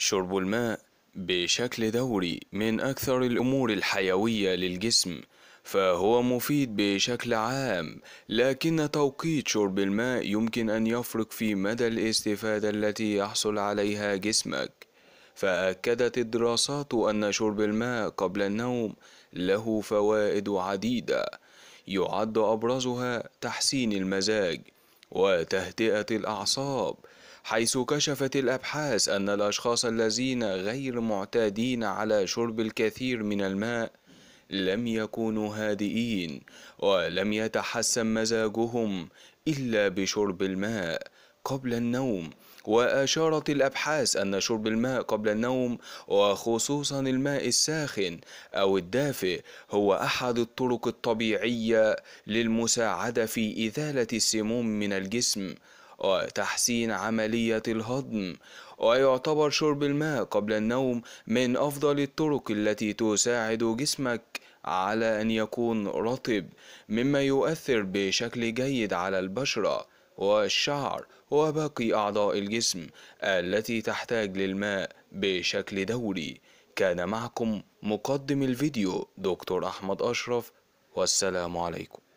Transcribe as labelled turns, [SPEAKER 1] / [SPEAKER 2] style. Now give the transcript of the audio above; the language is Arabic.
[SPEAKER 1] شرب الماء بشكل دوري من أكثر الأمور الحيوية للجسم فهو مفيد بشكل عام لكن توقيت شرب الماء يمكن أن يفرق في مدى الاستفادة التي يحصل عليها جسمك فأكدت الدراسات أن شرب الماء قبل النوم له فوائد عديدة يعد أبرزها تحسين المزاج وتهدئة الأعصاب حيث كشفت الأبحاث أن الأشخاص الذين غير معتادين على شرب الكثير من الماء لم يكونوا هادئين ولم يتحسن مزاجهم إلا بشرب الماء قبل النوم وأشارت الأبحاث أن شرب الماء قبل النوم وخصوصا الماء الساخن أو الدافئ هو أحد الطرق الطبيعية للمساعدة في إزالة السموم من الجسم وتحسين عملية الهضم ويعتبر شرب الماء قبل النوم من أفضل الطرق التي تساعد جسمك على أن يكون رطب مما يؤثر بشكل جيد على البشرة والشعر وباقي أعضاء الجسم التي تحتاج للماء بشكل دوري كان معكم مقدم الفيديو دكتور أحمد أشرف والسلام عليكم